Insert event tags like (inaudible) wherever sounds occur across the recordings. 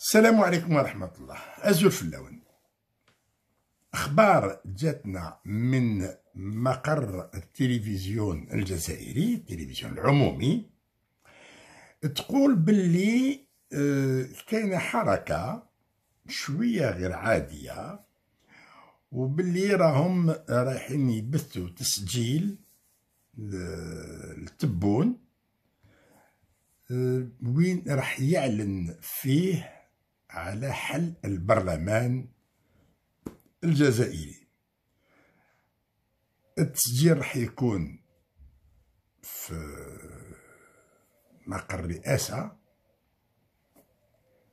السلام عليكم ورحمة الله أزول فلاون أخبار جاتنا من مقر التلفزيون الجزائري التلفزيون العمومي تقول باللي آه، كاينة حركة شوية غير عادية وباللي راهم رايحين يبثوا تسجيل التبون آه، وين راح يعلن فيه على حل البرلمان الجزائري التسجيل راح يكون في مقر الرئاسة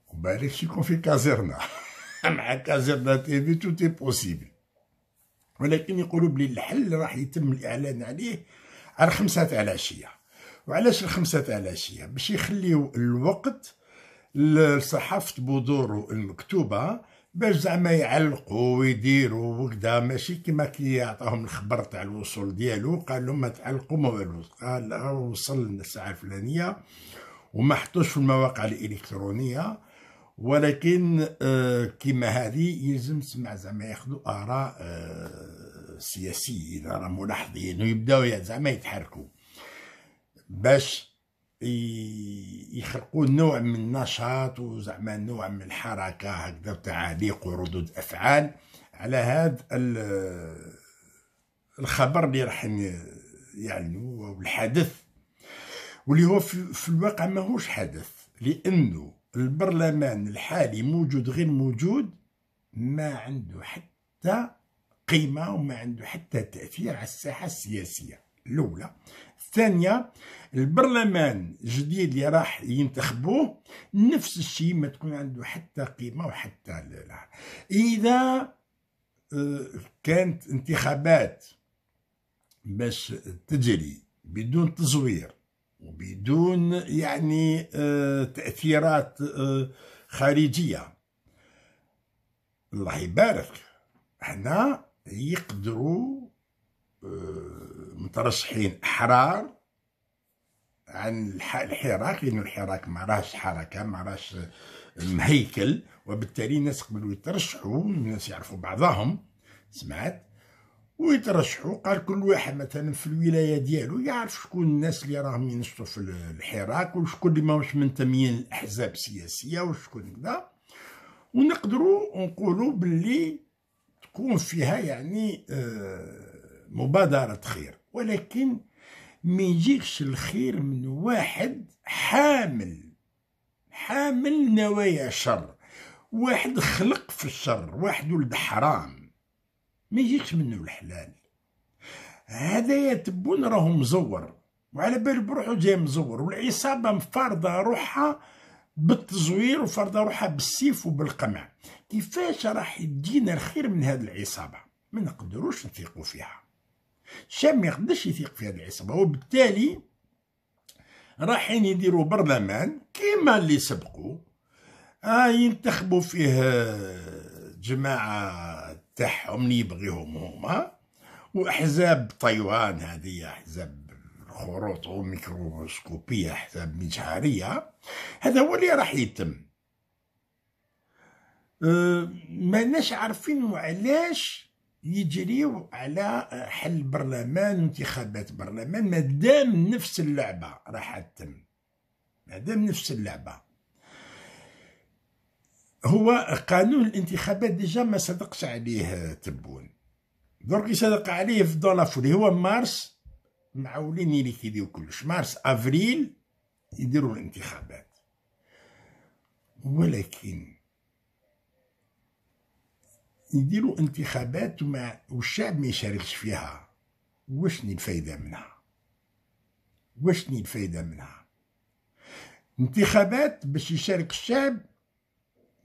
وبالك يكون في كازيرنا (laughs) مع كازيرنا تيفي تو تي بوسيبل ولكن يقولوا بلي الحل راح يتم الإعلان عليه على خمسة تاع العشية وعلاش الخمسة تاع العشية باش يخليو الوقت لصحافه بودورو المكتوبه باش زعما يعلقوا ويديروا وكذا ماشي كيما كي الخبر تاع الوصول ديالو قال لهم ما تعلقوا ما والو قال آه، وصل الساعه الفلانيه وما حطوش في المواقع الالكترونيه ولكن آه، كيما هذه يلزم تسمع زعما ياخذوا اراء آه، سياسيين راه ملاحظين ويبداو زعما يتحركوا باش يخلقوا نوع من النشاط وزعما نوع من الحركه هكذا وتعاليق وردود افعال على هذا الخبر اللي راح يعلنوا او الحدث واللي هو في الواقع ماهوش حدث لانه البرلمان الحالي موجود غير موجود ما عنده حتى قيمه وما عنده حتى تاثير على الساحه السياسيه الاولى الثانيه البرلمان الجديد اللي راح ينتخبوه نفس الشيء ما تكون عنده حتى قيمه وحتى لا. اذا آه، كانت انتخابات باش تجري بدون تزوير وبدون يعني آه، تاثيرات آه، خارجيه الله يبارك هنا يقدروا مترشحين احرار عن الحراك لان الحراك ما راهش حركه ما راهش مهيكل وبالتالي الناس قبلوا يترشحوا الناس يعرفوا بعضهم سمعت ويترشحوا قال كل واحد مثلا في الولايه ديالو يعرف شكون الناس اللي راهم ينشطوا في الحراك وشكون اللي ماهوش منتميين للاحزاب السياسيه وشكون كذا ونقدروا نقولوا باللي تكون فيها يعني آه، مبادره خير ولكن ما يجيكش الخير من واحد حامل حامل نوايا شر واحد خلق في الشر واحد ولد حرام ما يجيكش منه الحلال هذا يتبون تبون راهو مزور وعلى بال بروحو جاي مزور والعصابه مفارضه روحها بالتزوير وفرضه روحها بالسيف وبالقمع كيفاش راح يدينا الخير من هذه العصابه ما نقدروش نثيقوا فيها الشاب ما يقدرش يثيق في هذه العصابه وبالتالي رايحين يديروا برلمان كيما اللي سبقوا آه ينتخبوا فيه آه، جماعه تاعهم اللي يبغيهم هما واحزاب طيوان هذه احزاب خروط وميكروسكوبية احزاب مجهريه هذا هو اللي راح يتم أه ما ناش عارفين وعلاش يجريو على حل برلمان وانتخابات برلمان مادام نفس اللعبه راح تتم مادام نفس اللعبه هو قانون الانتخابات ديجا ما صدقش عليه تبون دركي صدق عليه في دون فولي هو مارس معولين كيديو كلش مارس افريل يديروا الانتخابات ولكن يديروا انتخابات وما والشعب ما يشاركش فيها واشني الفايده منها واشني الفايده منها انتخابات باش يشارك الشعب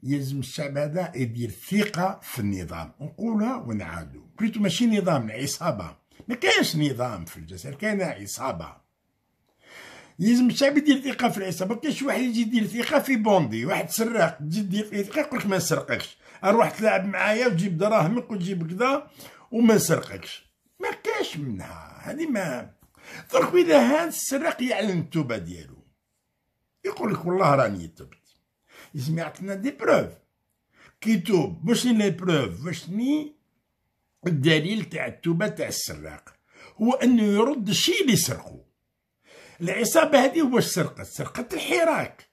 يلزم الشعب هذا يدير ثقة في النظام نقولها ونعادو بليتو ماشي نظام عصابة ما كاينش نظام في الجزائر كاينة عصابة يلزم الشعب يدير ثقة في العصابة كاينش واحد يجي يدير ثقة في بوندي واحد سراق تجي يدير ثقة يقولك ما نسرقكش اروح تلعب معايا وتجيب دراهمك وتجيب كذا وما نسرقكش ما كاش منها هذه ما درك اذا هذا السراق يعلن التوبه ديالو يقول لك والله راني تبت لازم يعطينا دي بروف كي توب واشني لي بروف واشني الدليل تاع التوبه تاع السراق هو انه يرد الشيء اللي سرقه العصابه هذه واش سرقت سرقت الحراك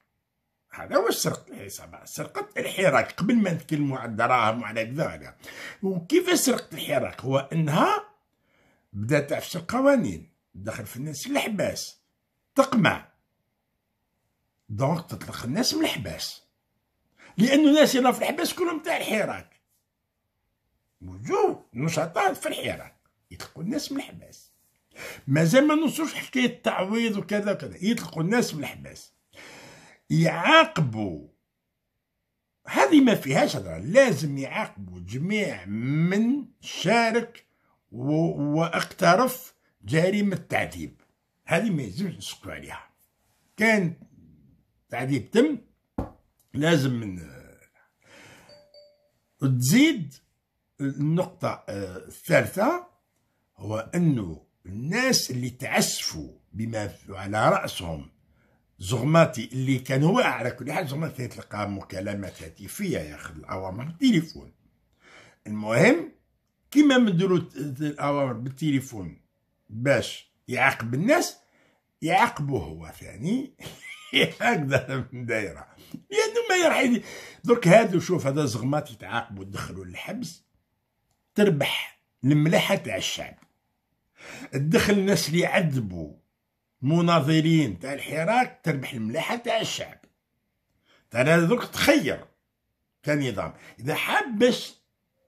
هذا هو السرق العصابة سرقة الحراك قبل ما نتكلموا على الدراهم وعلى كذا وكيف سرقة الحراك هو أنها بدات تعفش القوانين دخل في الناس الحباس تقمع دونك تطلق الناس من الحباس لأنه الناس اللي في الحباس كلهم تاع الحراك وجو نشطاء في الحراك يطلقوا الناس من الحباس مازال ما نوصلوش حكايه التعويض وكذا وكذا يطلقوا الناس من الحباس يعاقبوا هذه ما فيهاش هدرة لازم يعاقبوا جميع من شارك و... واقترف جريمه تعذيب هذه ما يلزمش نسكتوا عليها كان تعذيب تم لازم من تزيد النقطة الثالثة هو أنه الناس اللي تعسفوا بما على رأسهم زغماتي اللي كان هو على كل حال زغماتي تلقى مكالمات هاتفيه ياخذ الاوامر بالتليفون المهم كيما مديرو الاوامر بالتليفون باش يعاقب الناس يعاقبو هو ثاني (laughs) هكذا دايره لانه ما يرحل درك هادو شوف هذا زغماتي تعاقبو دخلوا للحبس تربح الملاحه تاع الشعب تدخل الناس اللي يعذبوا مناظرين تاع الحراك تربح الملاحه تاع الشعب ترى درك تخير كنظام اذا حاب باش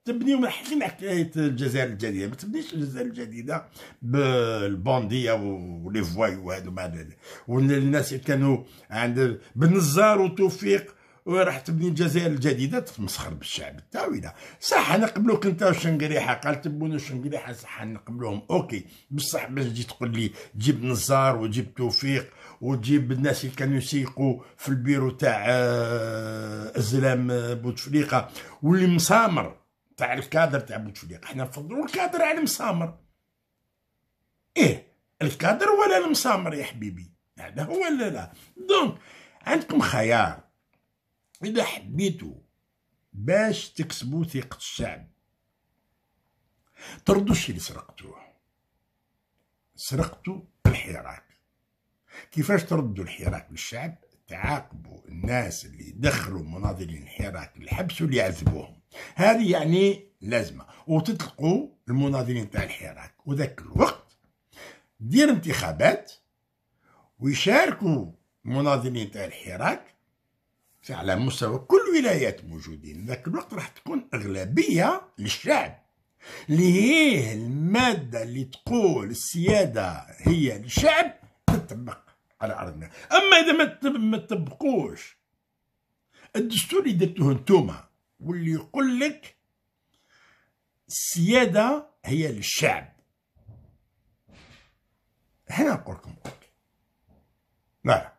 تبني وما حكايه الجزائر الجديده ما تبنيش الجزائر الجديده بالبونديه ولي فواي وهذو مع والناس اللي كانوا عند بنزار وتوفيق وراح تبني الجزائر الجديده تتمسخر بالشعب التاويله صح نقبلوك انت وشنقريحه قال تبون وشنقريحه صح نقبلوهم اوكي بصح باش تجي تقول لي جيب نزار وجيب توفيق وتجيب الناس اللي كانوا يسيقوا في البيرو تاع آه، الزلام آه، بوتفليقه واللي مسامر تاع الكادر تاع بوتفليقه احنا نفضلوا الكادر على المسامر ايه الكادر ولا المسامر يا حبيبي هذا هو ولا لا دونك عندكم خيار إذا حبيتوا باش تكسبوا ثقة الشعب طردوا الشي اللي سرقتوه سرقتوا الحراك كيفاش تردوا الحراك للشعب تعاقبوا الناس اللي دخلوا مناضلين الحراك الحبس اللي عذبوهم هذه يعني لازمه وتطلقوا المناضلين تاع الحراك وذاك الوقت دير انتخابات ويشاركوا المناضلين تاع الحراك على مستوى كل الولايات موجودين ذاك الوقت راح تكون أغلبية للشعب ليه المادة اللي تقول السيادة هي للشعب تطبق على أرضنا أما إذا ما تطبقوش الدستور اللي درتوه نتوما واللي يقول لك السيادة هي للشعب هنا نقول لكم نعم لا